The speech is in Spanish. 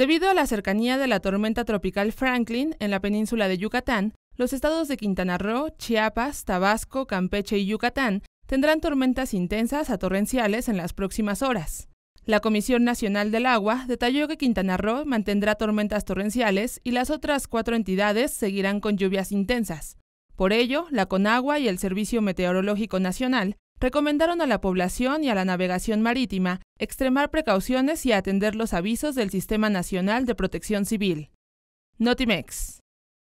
Debido a la cercanía de la tormenta tropical Franklin en la península de Yucatán, los estados de Quintana Roo, Chiapas, Tabasco, Campeche y Yucatán tendrán tormentas intensas a torrenciales en las próximas horas. La Comisión Nacional del Agua detalló que Quintana Roo mantendrá tormentas torrenciales y las otras cuatro entidades seguirán con lluvias intensas. Por ello, la Conagua y el Servicio Meteorológico Nacional recomendaron a la población y a la navegación marítima extremar precauciones y atender los avisos del Sistema Nacional de Protección Civil. Notimex.